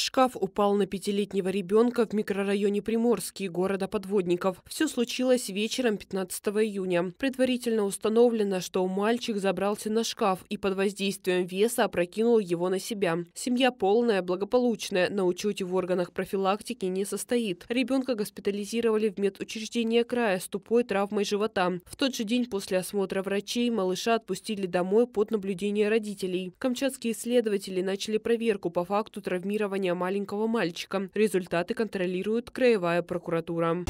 Шкаф упал на пятилетнего ребенка в микрорайоне Приморский города подводников. Все случилось вечером 15 июня. Предварительно установлено, что мальчик забрался на шкаф и под воздействием веса опрокинул его на себя. Семья полная, благополучная, на учете в органах профилактики не состоит. Ребенка госпитализировали в медучреждение края с тупой травмой живота. В тот же день после осмотра врачей малыша отпустили домой под наблюдение родителей. Камчатские исследователи начали проверку по факту травмирования исчезновения маленького мальчика. Результаты контролирует краевая прокуратура.